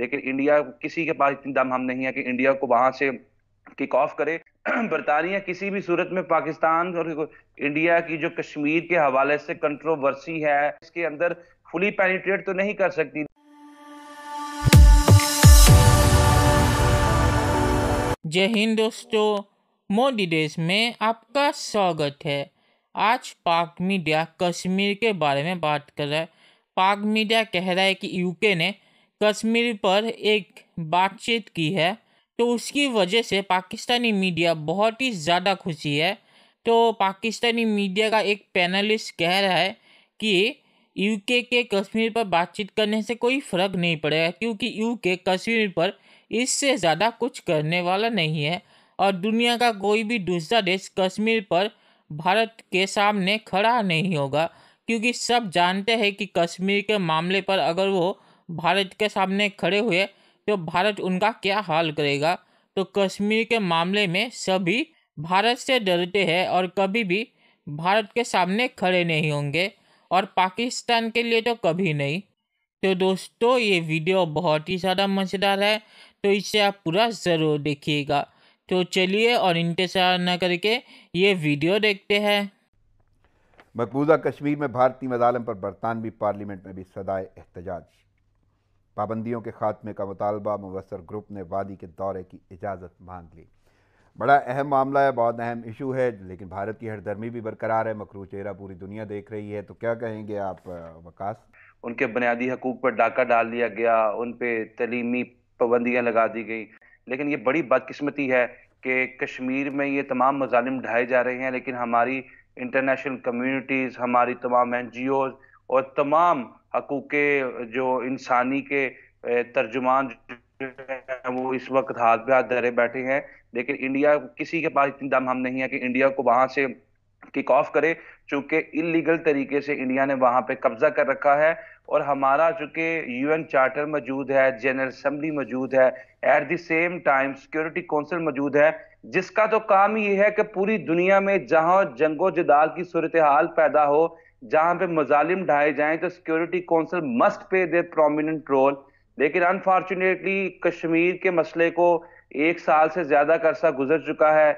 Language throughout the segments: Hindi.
लेकिन इंडिया किसी के पास इतनी दम हम नहीं है कि इंडिया को वहां से किक ऑफ करे बरतानिया किसी भी सूरत में पाकिस्तान और इंडिया की जो कश्मीर के हवाले से कंट्रोवर्सी है इसके अंदर फुली पेनिट्रेट तो नहीं कर सकती जय हिंद दोस्तों मोदी देश में आपका स्वागत है आज पाक मीडिया कश्मीर के बारे में बात कर रहा है पाक मीडिया कह रहा है कि यूके ने कश्मीर पर एक बातचीत की है तो उसकी वजह से पाकिस्तानी मीडिया बहुत ही ज़्यादा खुशी है तो पाकिस्तानी मीडिया का एक पैनलिस्ट कह रहा है कि यूके के कश्मीर पर बातचीत करने से कोई फ़र्क नहीं पड़ेगा क्योंकि यूके कश्मीर पर इससे ज़्यादा कुछ करने वाला नहीं है और दुनिया का कोई भी दूसरा देश कश्मीर पर भारत के सामने खड़ा नहीं होगा क्योंकि सब जानते हैं कि कश्मीर के मामले पर अगर वो भारत के सामने खड़े हुए तो भारत उनका क्या हाल करेगा तो कश्मीर के मामले में सभी भारत से डरते हैं और कभी भी भारत के सामने खड़े नहीं होंगे और पाकिस्तान के लिए तो कभी नहीं तो दोस्तों ये वीडियो बहुत ही ज़्यादा मज़ेदार है तो इसे आप पूरा ज़रूर देखिएगा तो चलिए और इंतज़ार न करके ये वीडियो देखते हैं मकबूजा कश्मीर में भारतीय मजालम पर बरतानवी पार्लियामेंट में भी सदाए एहतजाज पाबंदियों के खात्मे का मुतालबा मुबसर ग्रुप ने वादी के दौरे की इजाज़त मांग ली बड़ा अहम मामला है बहुत अहम इशू है लेकिन भारत की हरदर्मी भी बरकरार है मकरू चेहरा पूरी दुनिया देख रही है तो क्या कहेंगे आप वकास उनके बुनियादी हकूक पर डाका डाल दिया गया उन पर तलीमी पाबंदियाँ लगा दी गई लेकिन ये बड़ी बदकस्मती है कि कश्मीर में ये तमाम मजालिम ढाए जा रहे हैं लेकिन हमारी इंटरनेशनल कम्यूनिटीज़ हमारी तमाम एन जी ओज़ और तमाम हकूक जो इंसानी के तर्जुमान वो इस वक्त हाथ पे हाथ धरे बैठे हैं लेकिन इंडिया किसी के पास इतनी दम हम नहीं है कि इंडिया को वहां से किक ऑफ करे चूंकि इलीगल तरीके से इंडिया ने वहां पे कब्जा कर रखा है और हमारा चूंकि यूएन चार्टर मौजूद है जनरल असम्बली मौजूद है at the same time security council मौजूद है जिसका तो काम ये है कि पूरी दुनिया में जहां जंगो जदाल की सूरत हाल पैदा हो जहां पे मजालिम ढाए जाए तो security council must pay the prominent role लेकिन अनफॉर्चुनेटली कश्मीर के मसले को एक साल से ज्यादा कर्सा गुजर चुका है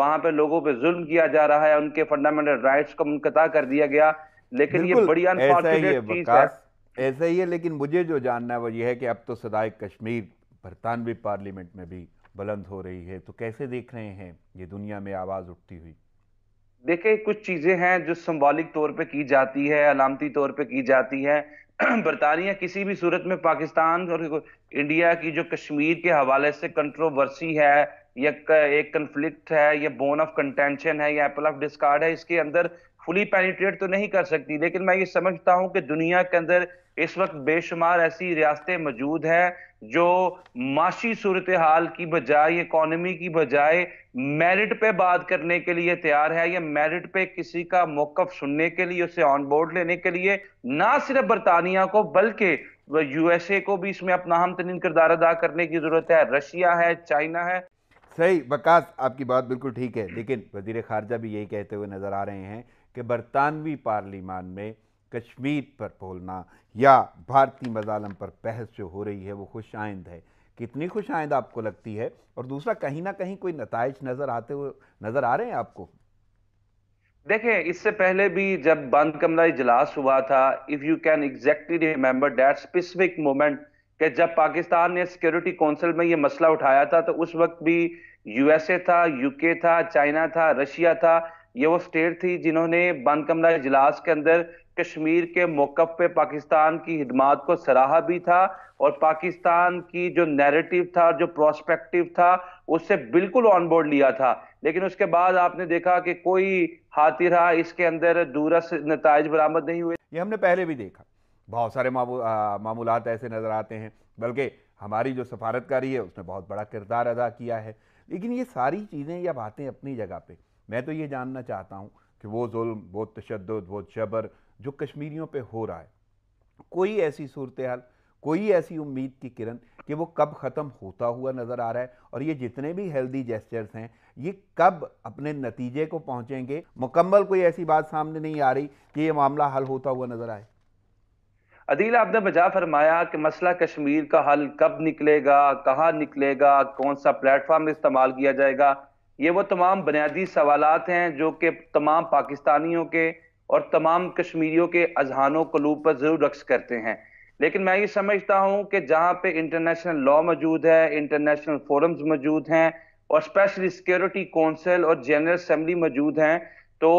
वहां पे लोगों पे जुल्म किया जा रहा है उनके फंडामेंटल राइट्स को मुनकता कर दिया गया लेकिन ये बड़ी अनफॉर्चुनेट चीज है ऐसा ही है लेकिन मुझे जो जानना है वो ये है कि अब तो सदाए कश्मीर बरतानवी पार्लियामेंट में भी बुलंद हो रही है तो कैसे देख रहे हैं ये दुनिया में आवाज़ उठती हुई देखे कुछ चीज़ें हैं जो सिम्बॉलिक तौर पे की जाती है अलामती तौर पे की जाती है बरतानिया किसी भी सूरत में पाकिस्तान और इंडिया की जो कश्मीर के हवाले से कंट्रोवर्सी है या एक कन्फ्लिक्ट है या बोन ऑफ कंटेंशन है या एप्पल ऑफ डिस्कार्ड है इसके अंदर फुली पेनिट्रेट तो नहीं कर सकती लेकिन मैं ये समझता हूँ कि दुनिया के अंदर इस वक्त बेशुमार ऐसी रियासतें मौजूद हैं जो माशी सूरत हाल की बजाय इकॉनमी की बजाय मेरिट पे बात करने के लिए तैयार है या मेरिट पे किसी का मौकफ सुनने के लिए उसे ऑन बोर्ड लेने के लिए ना सिर्फ बरतानिया को बल्कि यूएसए को भी इसमें अपना हम तरीन किरदार अदा करने की जरूरत है रशिया है चाइना है सही वकास आपकी बात बिल्कुल ठीक है लेकिन वजीर खारजा भी यही कहते हुए नजर आ रहे हैं कि बरतानवी पार्लीमान में कश्मीर पर बोलना या भारतीय मजालम पर बहस जो हो रही है वो खुश आइंद है कितनी खुश आइंद आपको लगती है और दूसरा कहीं ना कहीं कोई नतज नज़र आते हुए नज़र आ रहे हैं आपको देखें इससे पहले भी जब बंद कमरा इजलास हुआ था if you can exactly remember date specific moment कि जब पाकिस्तान ने सिक्योरिटी काउंसिल में ये मसला उठाया था तो उस वक्त भी यूएसए था यूके था चाइना था रशिया था ये वो स्टेट थी जिन्होंने बंद कमरा इजलास के अंदर कश्मीर के मौकफ पे पाकिस्तान की हिदमात को सराहा भी था और पाकिस्तान की जो नैरेटिव था जो प्रोस्पेक्टिव था उससे बिल्कुल ऑन बोर्ड लिया था लेकिन उसके बाद आपने देखा कि कोई हाथी रहा इसके अंदर दूरस नतज बरामद नहीं हुए ये हमने पहले भी देखा बहुत सारे मामूल ऐसे नज़र आते हैं बल्कि हमारी जो सफारतकारी है उसने बहुत बड़ा किरदार अदा किया है लेकिन ये सारी चीज़ें या बातें अपनी जगह पर मैं तो ये जानना चाहता हूँ कि वो जुल्म वो तशद वो जबर जो कश्मीरियों पे हो रहा है कोई ऐसी सूरत हाल कोई ऐसी उम्मीद की किरण कि वो कब ख़त्म होता हुआ नज़र आ रहा है और ये जितने भी हेल्दी जेस्चर्स हैं ये कब अपने नतीजे को पहुँचेंगे मुकम्मल कोई ऐसी बात सामने नहीं आ रही कि ये मामला हल होता हुआ नज़र आए अदील आपने बजा फरमाया कि मसला कश्मीर का हल कब निकलेगा कहाँ निकलेगा कौन सा प्लेटफॉर्म इस्तेमाल किया जाएगा ये वो तमाम बुनियादी सवाल हैं जो कि तमाम पाकिस्तानियों के और तमाम कश्मीरियों के अजहानों कलूब पर ज़रूर रक्स करते हैं लेकिन मैं ये समझता हूँ कि जहाँ पे इंटरनेशनल लॉ मौजूद है इंटरनेशनल फोरम्स मौजूद हैं और स्पेशल सिक्योरिटी कौंसिल और जनरल असम्बली मौजूद हैं तो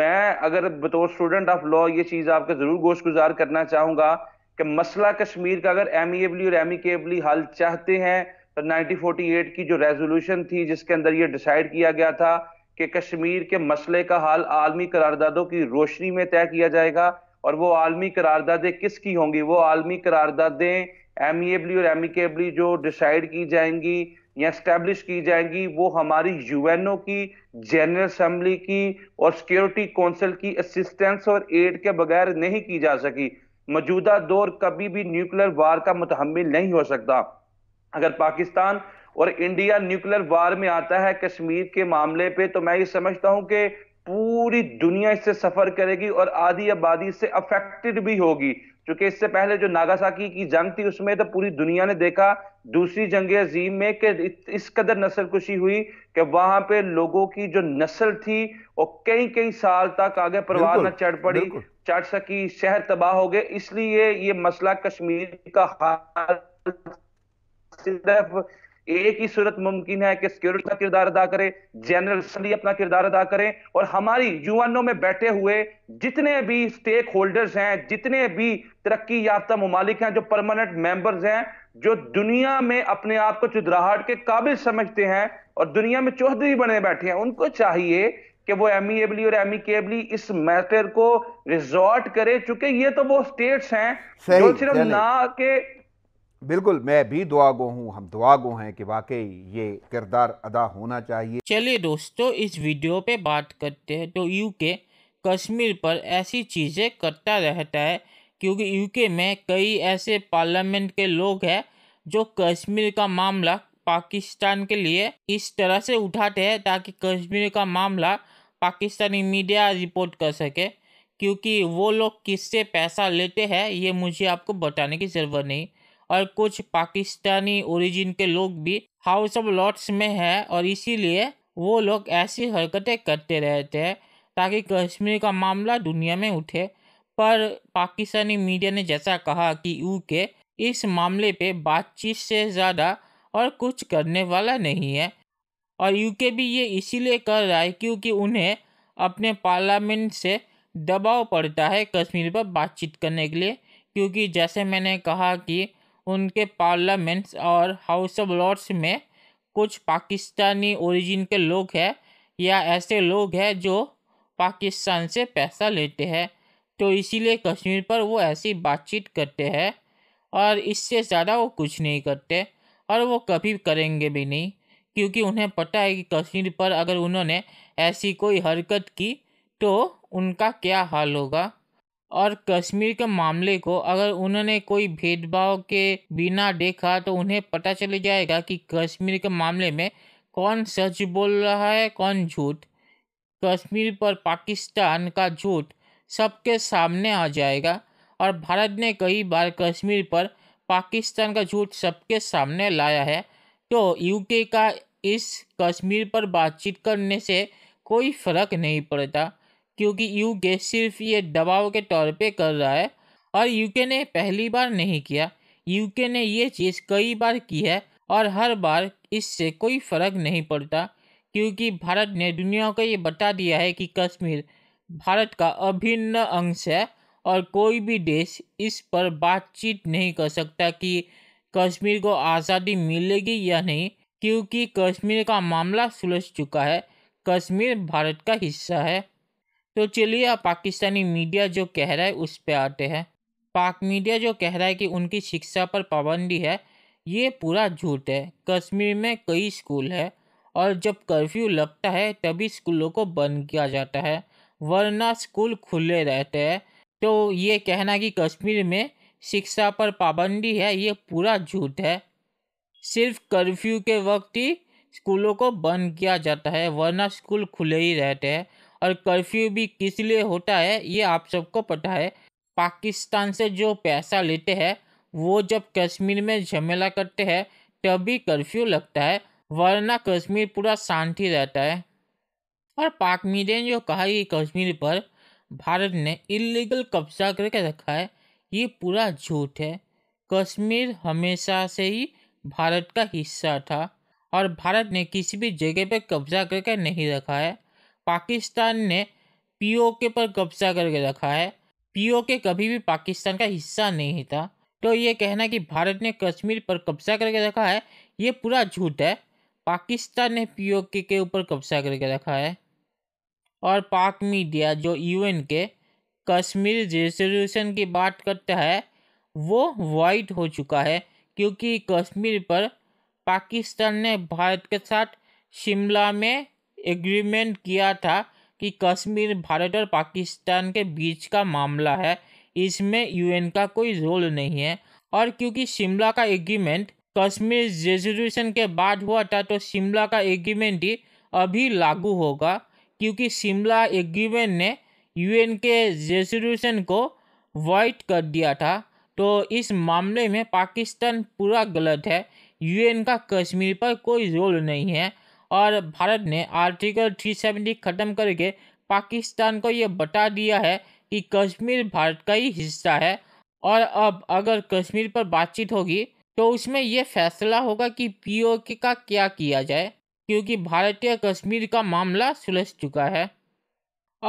मैं अगर बतौर स्टूडेंट ऑफ लॉ ये चीज़ आपका ज़रूर गोश गुजार करना चाहूँगा कि मसला कश्मीर का अगर एम और एम हल चाहते हैं 1948 तो की जो रेजोल्यूशन थी जिसके अंदर ये डिसाइड किया गया था कि कश्मीर के मसले का हाल आलमी करारदादों की रोशनी में तय किया जाएगा और वो आलमी करारदादें किसकी होंगी वो आलमी करारदादें एमएबली e और एमिकेबली e जो डिसाइड की जाएंगी या स्टैब्लिश की जाएंगी वो हमारी यूएनओ की जनरल असम्बली की और सिक्योरिटी काउंसिल की असिस्टेंस और एड के बगैर नहीं की जा सकी मौजूदा दौर कभी भी न्यूक्लियर वार का मुतहमिल नहीं हो सकता अगर पाकिस्तान और इंडिया न्यूक्लियर वार में आता है कश्मीर के मामले पे तो मैं ये समझता हूं कि पूरी दुनिया इससे सफर करेगी और आधी आबादी इससे अफेक्टेड भी होगी क्योंकि इससे पहले जो नागासाकी की जंग थी उसमें तो पूरी दुनिया ने देखा दूसरी जंग अजीम में कि इस कदर नस्ल कुशी हुई कि वहां पे लोगों की जो नस्ल थी वो कई कई साल तक आगे परवाह न चढ़ पड़ी चढ़ सकी शहर तबाह हो गए इसलिए ये मसला कश्मीर का हाल सिर्फ एक ही सूरत मुमकिन है कि सिक्योरिटी का किरदार अदा करे जनरल असम्बली अपना किरदार अदा करें और हमारी यूएनओ में बैठे हुए जितने भी स्टेक होल्डर्स हैं जितने भी तरक्की याफ्ता ममालिक हैं जो परमानेंट मेंबर्स हैं जो दुनिया में अपने आप को चुदराहट के काबिल समझते हैं और दुनिया में चौधरी बने बैठे हैं उनको चाहिए कि वो एबली e और एमिकेबली e इस मैटर को रिजॉर्ट करे चूंकि ये तो वो स्टेट्स हैं जो सिर्फ ना के बिल्कुल मैं भी दुआ गो हूँ हम दुआ गो हैं कि वाकई ये किरदार अदा होना चाहिए चलिए दोस्तों इस वीडियो पे बात करते हैं तो यूके कश्मीर पर ऐसी चीज़ें करता रहता है क्योंकि यूके में कई ऐसे पार्लियामेंट के लोग हैं जो कश्मीर का मामला पाकिस्तान के लिए इस तरह से उठाते हैं ताकि कश्मीर का मामला पाकिस्तानी मीडिया रिपोर्ट कर सके क्योंकि वो लोग किससे पैसा लेते हैं ये मुझे आपको बताने की ज़रूरत नहीं और कुछ पाकिस्तानी ओरिजिन के लोग भी हाउस ऑफ लॉर्ड्स में हैं और इसीलिए वो लोग ऐसी हरकतें करते रहते हैं ताकि कश्मीर का मामला दुनिया में उठे पर पाकिस्तानी मीडिया ने जैसा कहा कि यू के इस मामले पे बातचीत से ज़्यादा और कुछ करने वाला नहीं है और यूके भी ये इसीलिए कर रहा है क्योंकि उन्हें अपने पार्लियामेंट से दबाव पड़ता है कश्मीर पर बातचीत करने के लिए क्योंकि जैसे मैंने कहा कि उनके पार्लियामेंट्स और हाउस ऑफ लॉर्ड्स में कुछ पाकिस्तानी ओरिजिन के लोग हैं या ऐसे लोग हैं जो पाकिस्तान से पैसा लेते हैं तो इसीलिए कश्मीर पर वो ऐसी बातचीत करते हैं और इससे ज़्यादा वो कुछ नहीं करते और वो कभी करेंगे भी नहीं क्योंकि उन्हें पता है कि कश्मीर पर अगर उन्होंने ऐसी कोई हरकत की तो उनका क्या हाल होगा और कश्मीर के मामले को अगर उन्होंने कोई भेदभाव के बिना देखा तो उन्हें पता चल जाएगा कि कश्मीर के मामले में कौन सच बोल रहा है कौन झूठ कश्मीर पर पाकिस्तान का झूठ सबके सामने आ जाएगा और भारत ने कई बार कश्मीर पर पाकिस्तान का झूठ सबके सामने लाया है तो यूके का इस कश्मीर पर बातचीत करने से कोई फर्क नहीं पड़ता क्योंकि यूके सिर्फ ये दबाव के तौर पे कर रहा है और यूके ने पहली बार नहीं किया यूके ने ये चीज़ कई बार की है और हर बार इससे कोई फ़र्क नहीं पड़ता क्योंकि भारत ने दुनिया को ये बता दिया है कि कश्मीर भारत का अभिन्न अंश है और कोई भी देश इस पर बातचीत नहीं कर सकता कि कश्मीर को आज़ादी मिलेगी या नहीं क्योंकि कश्मीर का मामला सुलझ चुका है कश्मीर भारत का हिस्सा है तो चलिए अब पाकिस्तानी मीडिया जो कह रहा है उस पर आते हैं पाक मीडिया जो कह रहा है कि उनकी शिक्षा पर पाबंदी है ये पूरा झूठ है कश्मीर में कई स्कूल है और जब कर्फ्यू लगता है तभी स्कूलों को बंद किया जाता है वरना स्कूल खुले रहते हैं तो ये कहना कि कश्मीर में शिक्षा पर पाबंदी है ये पूरा झूठ है सिर्फ कर्फ्यू के वक्त ही स्कूलों को बंद किया जाता है वरना स्कूल खुले ही रहते हैं और कर्फ्यू भी किस लिए होता है ये आप सबको पता है पाकिस्तान से जो पैसा लेते हैं वो जब कश्मीर में झमेला करते हैं तभी कर्फ्यू लगता है वरना कश्मीर पूरा शांति रहता है और पाक मीडिया ने जो कहा कि कश्मीर पर भारत ने इलीगल कब्जा करके रखा है ये पूरा झूठ है कश्मीर हमेशा से ही भारत का हिस्सा था और भारत ने किसी भी जगह पर कब्जा करके नहीं रखा है पाकिस्तान ने पीओके पर कब्जा करके रखा है पीओके कभी भी पाकिस्तान का हिस्सा नहीं था तो ये कहना कि भारत ने कश्मीर पर कब्जा करके रखा है ये पूरा झूठ है पाकिस्तान ने पीओके के ऊपर कब्जा करके रखा है और पाक मीडिया जो यूएन के कश्मीर रेजोल्यूशन की बात करता है वो वाइट हो चुका है क्योंकि कश्मीर पर पाकिस्तान ने भारत के साथ शिमला में एग्रीमेंट किया था कि कश्मीर भारत और पाकिस्तान के बीच का मामला है इसमें यूएन का कोई रोल नहीं है और क्योंकि शिमला का एग्रीमेंट कश्मीर रेजोल्यूशन के बाद हुआ था तो शिमला का एग्रीमेंट ही अभी लागू होगा क्योंकि शिमला एग्रीमेंट ने यूएन के रेजोल्यूशन को वाइट कर दिया था तो इस मामले में पाकिस्तान पूरा गलत है यूएन का कश्मीर पर कोई रोल नहीं है और भारत ने आर्टिकल थ्री सेवेंटी ख़त्म करके पाकिस्तान को ये बता दिया है कि कश्मीर भारत का ही हिस्सा है और अब अगर कश्मीर पर बातचीत होगी तो उसमें यह फैसला होगा कि पीओके का क्या किया जाए क्योंकि भारतीय कश्मीर का मामला सुलझ चुका है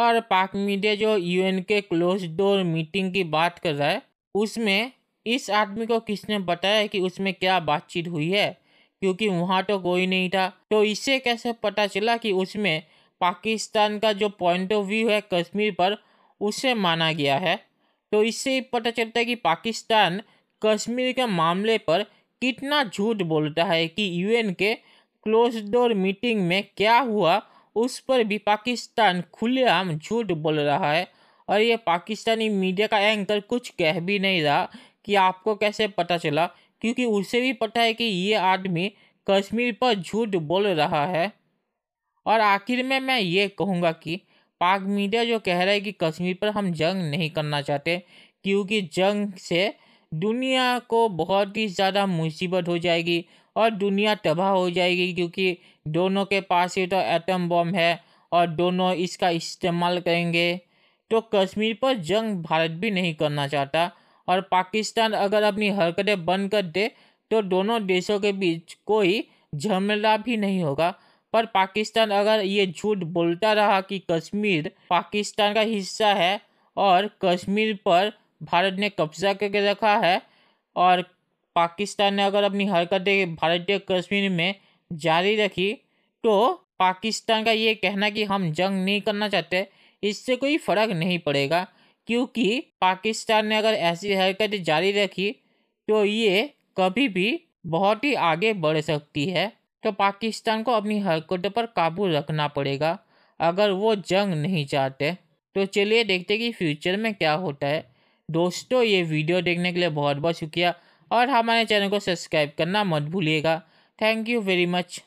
और पाक मीडिया जो यूएन के क्लोज डोर मीटिंग की बात कर रहा है उसमें इस आदमी को किसने बताया कि उसमें क्या बातचीत हुई है क्योंकि वहाँ तो कोई नहीं था तो इससे कैसे पता चला कि उसमें पाकिस्तान का जो पॉइंट ऑफ व्यू है कश्मीर पर उसे माना गया है तो इससे पता चलता है कि पाकिस्तान कश्मीर के मामले पर कितना झूठ बोलता है कि यूएन के क्लोज डोर मीटिंग में क्या हुआ उस पर भी पाकिस्तान खुलेआम झूठ बोल रहा है और ये पाकिस्तानी मीडिया का एंकर कुछ कह भी नहीं रहा कि आपको कैसे पता चला क्योंकि उसे भी पता है कि ये आदमी कश्मीर पर झूठ बोल रहा है और आखिर में मैं ये कहूँगा कि पाक मीडिया जो कह रहा है कि कश्मीर पर हम जंग नहीं करना चाहते क्योंकि जंग से दुनिया को बहुत ही ज़्यादा मुसीबत हो जाएगी और दुनिया तबाह हो जाएगी क्योंकि दोनों के पास ही तो एटम बम है और दोनों इसका इस्तेमाल करेंगे तो कश्मीर पर जंग भारत भी नहीं करना चाहता और पाकिस्तान अगर अपनी हरकतें बंद कर दे तो दोनों देशों के बीच कोई झमेला भी नहीं होगा पर पाकिस्तान अगर ये झूठ बोलता रहा कि कश्मीर पाकिस्तान का हिस्सा है और कश्मीर पर भारत ने कब्जा करके रखा है और पाकिस्तान ने अगर अपनी हरकतें भारतीय कश्मीर में जारी रखी तो पाकिस्तान का ये कहना कि हम जंग नहीं करना चाहते इससे कोई फ़र्क नहीं पड़ेगा क्योंकि पाकिस्तान ने अगर ऐसी हरकतें जारी रखी तो ये कभी भी बहुत ही आगे बढ़ सकती है तो पाकिस्तान को अपनी हरकतों पर काबू रखना पड़ेगा अगर वो जंग नहीं चाहते तो चलिए देखते कि फ्यूचर में क्या होता है दोस्तों ये वीडियो देखने के लिए बहुत बहुत शुक्रिया और हमारे चैनल को सब्सक्राइब करना मत भूलिएगा थैंक यू वेरी मच